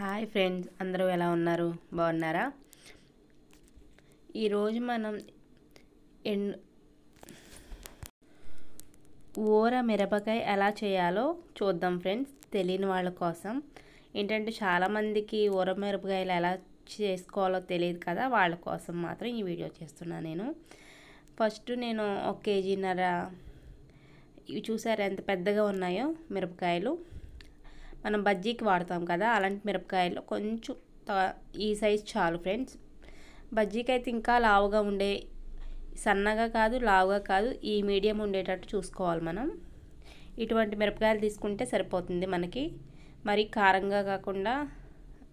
hi friends అందరూ ఎలా ఉన్నారు బాగున్నారా ఈరోజు మనం ఎండ్ ఊర మిరపకాయ ఎలా చేయాలో చూద్దాం ఫ్రెండ్స్ తెలియని వాళ్ళ కోసం ఏంటంటే చాలామందికి ఊర మిరపకాయలు ఎలా చేసుకోవాలో తెలియదు కదా వాళ్ళ కోసం మాత్రం ఈ వీడియో చేస్తున్నా నేను ఫస్ట్ నేను ఒక కేజీన్నర ఇవి చూసారు ఎంత పెద్దగా ఉన్నాయో మిరపకాయలు మనం బజ్జీకి వాడతాం కదా అలాంటి మిరపకాయల్లో కొంచెం ఈ సైజ్ చాలు ఫ్రెండ్స్ బజ్జీకి అయితే ఇంకా లావుగా ఉండే సన్నగా కాదు లావుగా కాదు ఈ మీడియం ఉండేటట్టు చూసుకోవాలి మనం ఇటువంటి మిరపకాయలు తీసుకుంటే సరిపోతుంది మనకి మరి కారంగా కాకుండా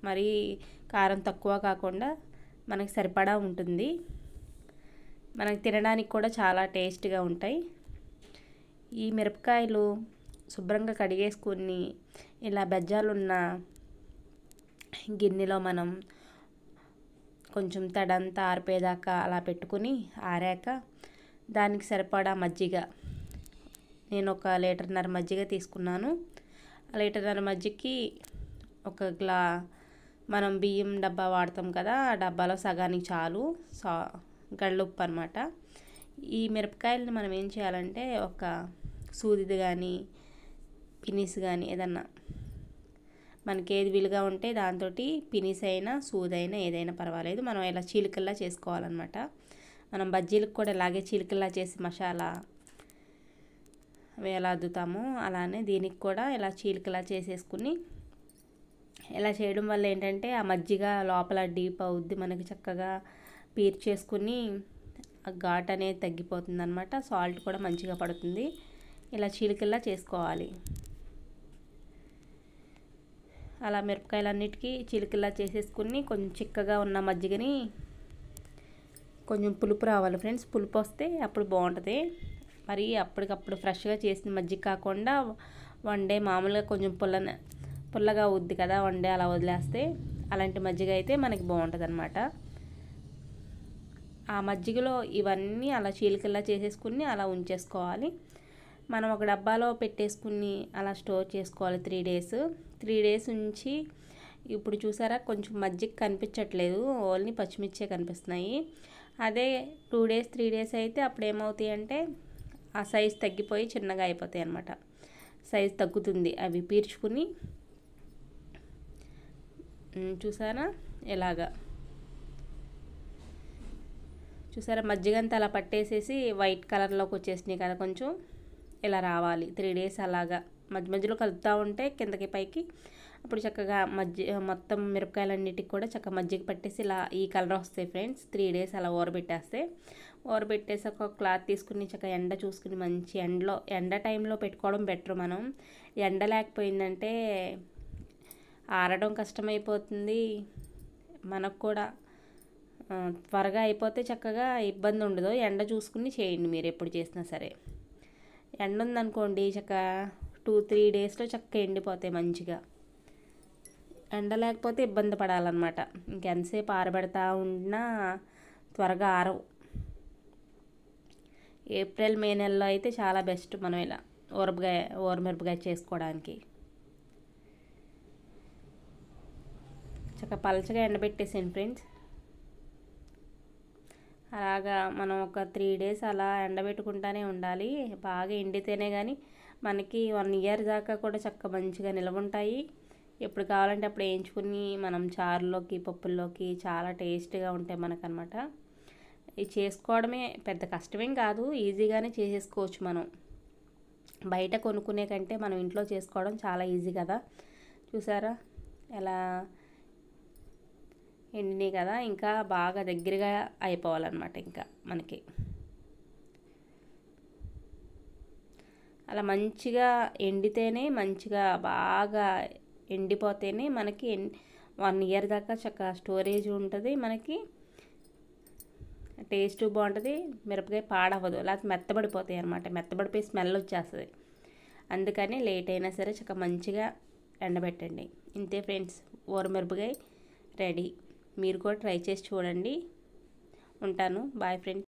మరి కారం తక్కువ కాకుండా మనకి సరిపడా ఉంటుంది మనకి తినడానికి కూడా చాలా టేస్ట్గా ఉంటాయి ఈ మిరపకాయలు శుభ్రంగా కడిగేసుకుని ఇలా బెజ్జాలున్న గిన్నెలో మనం కొంచెం తడంతా ఆరిపోయేదాకా అలా పెట్టుకుని ఆరాక దానికి సరిపడా మజ్జిగ నేను ఒక లీటర్న్నర మజ్జిగ తీసుకున్నాను ఆ లీటర్న్నర మజ్జిగకి ఒక గ్లా మనం బియ్యం డబ్బా వాడతాం కదా ఆ డబ్బాలో సగానికి చాలు సా గళ్ళుప్పు అనమాట ఈ మిరపకాయలని మనం ఏం చేయాలంటే ఒక సూదిది కానీ పినిస్ కానీ ఏదన్నా మనకి ఏది వీలుగా ఉంటే దాంతో పినిస్ అయినా సూదైనా ఏదైనా పర్వాలేదు మనం ఇలా చీలికల్లా చేసుకోవాలన్నమాట మనం బజ్జీలకు కూడా ఇలాగే చీలికల్లా చేసి మసాలా ఎలా అద్దుతాము అలానే దీనికి కూడా ఇలా చీలికలా చేసేసుకుని ఇలా చేయడం వల్ల ఏంటంటే ఆ మజ్జిగ లోపల డీప్ అవుద్ది మనకి చక్కగా పీర్చేసుకుని ఆ ఘాట్ అనేది తగ్గిపోతుంది అనమాట సాల్ట్ కూడా మంచిగా పడుతుంది ఇలా చీలికల్లా చేసుకోవాలి అలా అన్నిటికీ చిలికిలా చేసేసుకుని కొంచెం చిక్కగా ఉన్న మజ్జిగని కొంచెం పులుపు రావాలి ఫ్రెండ్స్ పులుపు వస్తే అప్పుడు బాగుంటుంది మరి అప్పటికప్పుడు ఫ్రెష్గా చేసిన మజ్జిగ కాకుండా వన్ డే మామూలుగా కొంచెం పుల్లన పుల్లగా వద్దు కదా వన్ డే అలా వదిలేస్తే అలాంటి మజ్జిగ అయితే మనకి బాగుంటుంది అనమాట ఆ మజ్జిగలో ఇవన్నీ అలా చీలికల్లా చేసేసుకుని అలా ఉంచేసుకోవాలి మనం ఒక డబ్బాలో పెట్టేసుకుని అలా స్టోర్ చేసుకోవాలి త్రీ డేస్ త్రీ డేస్ నుంచి ఇప్పుడు చూసారా కొంచెం మజ్జిగ కనిపించట్లేదు ఓన్లీ పచ్చిమిర్చే కనిపిస్తున్నాయి అదే టూ డేస్ త్రీ డేస్ అయితే అప్పుడు ఏమవుతాయి అంటే ఆ సైజ్ తగ్గిపోయి చిన్నగా అయిపోతాయి అన్నమాట సైజ్ తగ్గుతుంది అవి పీర్చుకుని చూసారా ఎలాగ చూసారా మజ్జిగ అంతా అలా పట్టేసేసి వైట్ కలర్లోకి వచ్చేసినాయి కదా కొంచెం ఇలా రావాలి త్రీ డేస్ అలాగా మధ్య మధ్యలో కలుపుతూ ఉంటే కిందకి పైకి అప్పుడు చక్కగా మజ్జి మొత్తం మిరపకాయలన్నిటికి కూడా చక్కగా మజ్జిగ పట్టేసి ఇలా ఈ కలర్ వస్తాయి ఫ్రెండ్స్ త్రీ డేస్ అలా ఓరబెట్టేస్తే ఓరబెట్టేసి ఒక క్లాత్ తీసుకుని చక్కగా ఎండ చూసుకుని మంచి ఎండలో ఎండ టైంలో పెట్టుకోవడం బెటర్ మనం ఎండ లేకపోయిందంటే ఆరడం కష్టమైపోతుంది మనకు కూడా త్వరగా అయిపోతే చక్కగా ఇబ్బంది ఉండదు ఎండ చూసుకుని చేయండి మీరు ఎప్పుడు చేసినా సరే ఎండ ఉందనుకోండి చక్కగా టూ త్రీ డేస్లో చక్కగా ఎండిపోతాయి మంచిగా ఎండ లేకపోతే ఇబ్బంది పడాలన్నమాట ఇంకెంతసేపు ఆరబెడతా ఉన్నా త్వరగా ఆరవు ఏప్రిల్ మే నెలలో అయితే చాలా బెస్ట్ మనం ఇలా ఊరపకాయ ఊరమిరపకాయ చేసుకోవడానికి చక్కగా పలచగా ఎండబెట్టేసాను ఫ్రెండ్స్ అలాగా మనం ఒక త్రీ డేస్ అలా ఎండబెట్టుకుంటానే ఉండాలి బాగా ఎండితేనే కానీ మనకి వన్ ఇయర్ దాకా కూడా చక్క మంచిగా నిలవ ఉంటాయి ఎప్పుడు కావాలంటే అప్పుడు వేయించుకుని మనం చారులోకి పప్పుల్లోకి చాలా టేస్ట్గా ఉంటాయి మనకనమాట ఇది చేసుకోవడమే పెద్ద కష్టమేం కాదు ఈజీగానే చేసేసుకోవచ్చు మనం బయట కొనుక్కునే కంటే మనం ఇంట్లో చేసుకోవడం చాలా ఈజీ కదా చూసారా ఎలా ఎండినాయి కదా ఇంకా బాగా దగ్గరగా అయిపోవాలన్నమాట ఇంకా మనకి అలా మంచిగా ఎండితేనే మంచిగా బాగా ఎండిపోతేనే మనకి వన్ ఇయర్ దాకా చక్కగా స్టోరేజ్ ఉంటుంది మనకి టేస్ట్ బాగుంటుంది మిరపకాయ పాడవ్వదు లేకపోతే మెత్తబడిపోతాయి అనమాట మెత్తబడిపోయి స్మెల్ వచ్చేస్తుంది అందుకని లేట్ అయినా సరే చక్కగా మంచిగా ఎండబెట్టండి ఇంతే ఫ్రెండ్స్ మిరపకాయ రెడీ మీరు కూడా ట్రై చేసి చూడండి ఉంటాను బాయ్ ఫ్రెండ్స్